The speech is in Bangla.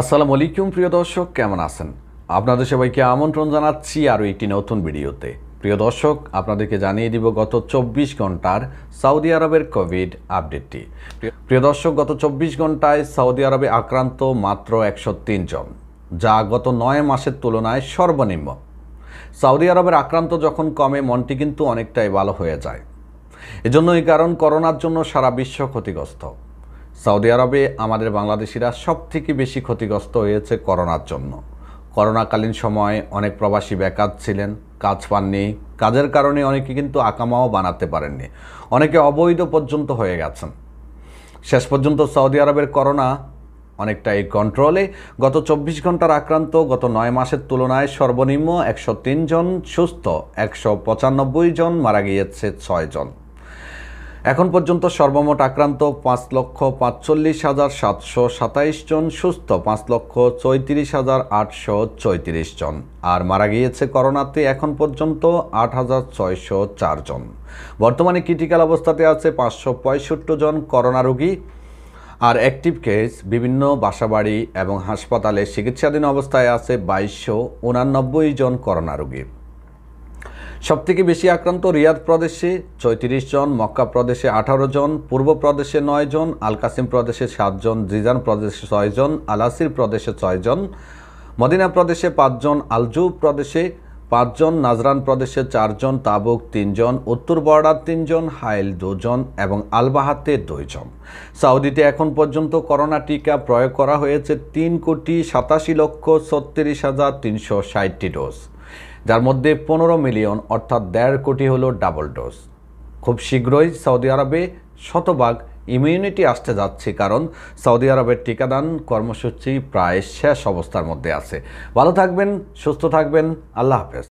আসসালামু আলাইকুম প্রিয় দর্শক কেমন আছেন আপনাদের সবাইকে আমন্ত্রণ জানাচ্ছি আরও একটি নতুন ভিডিওতে প্রিয় দর্শক আপনাদেরকে জানিয়ে দিব গত চব্বিশ ঘন্টার সৌদি আরবের কোভিড আপডেটটি প্রিয় দর্শক গত চব্বিশ ঘন্টায় সৌদি আরবে আক্রান্ত মাত্র একশো জন যা গত নয় মাসের তুলনায় সর্বনিম্ন সৌদি আরবের আক্রান্ত যখন কমে মনটি কিন্তু অনেকটাই ভালো হয়ে যায় এজন্য এই কারণ করোনার জন্য সারা বিশ্ব ক্ষতিগ্রস্ত সৌদি আরবে আমাদের বাংলাদেশিরা সবথেকে বেশি ক্ষতিগ্রস্ত হয়েছে করোনার জন্য করোনাকালীন সময়ে অনেক প্রবাসী বেকার ছিলেন কাজ পাননি কাজের কারণে অনেকে কিন্তু আকামাও বানাতে পারেননি অনেকে অবৈধ পর্যন্ত হয়ে গেছেন শেষ পর্যন্ত সৌদি আরবের করোনা অনেকটা এই কন্ট্রোলে গত চব্বিশ ঘন্টার আক্রান্ত গত নয় মাসের তুলনায় সর্বনিম্ন একশো জন সুস্থ একশো জন মারা গিয়েছে ছয়জন জন এখন পর্যন্ত সর্বমোট আক্রান্ত পাঁচ লক্ষ পাঁচচল্লিশ হাজার সাতশো সাতাইশ জন সুস্থ পাঁচ লক্ষ চৈত্রিশ হাজার আটশো চৈত্রিশ জন আর মারা গিয়েছে করোনাতে এখন পর্যন্ত আট হাজার ছয়শো চারজন বর্তমানে ক্রিটিক্যাল অবস্থাতে আছে পাঁচশো পঁয়ষট্টি জন করোনা রোগী আর অ্যাক্টিভ কেস বিভিন্ন বাসাবাড়ি এবং হাসপাতালে চিকিৎসাধীন অবস্থায় আছে বাইশশো উনানব্বই জন করোনা রোগী সবথেকে বেশি আক্রান্ত রিয়াদ প্রদেশে ৩৬ জন মক্কা প্রদেশে আঠারো জন পূর্ব প্রদেশে নয় জন আলকাসিম প্রদেশে সাতজন জিজান প্রদেশে ছয়জন আলাসির প্রদেশে ছয়জন মদিনা প্রদেশে পাঁচজন আলজু প্রদেশে পাঁচজন নাজরান প্রদেশে চারজন তাবুক তিনজন উত্তর বর্ডার তিনজন হাইল দুজন এবং আলবাহাতে দুইজন সাউদিতে এখন পর্যন্ত করোনা টিকা প্রয়োগ করা হয়েছে তিন কোটি সাতাশি লক্ষ ছত্রিশ হাজার তিনশো ষাটটি ডোজ যার মধ্যে পনেরো মিলিয়ন অর্থাৎ দেড় কোটি হল ডাবল ডোজ খুব শীঘ্রই সৌদি আরবে শতভাগ ইমিউনিটি আসতে যাচ্ছে কারণ সৌদি আরবের টিকাদান কর্মসূচি প্রায় শেষ অবস্থার মধ্যে আছে ভালো থাকবেন সুস্থ থাকবেন আল্লাহ হাফেজ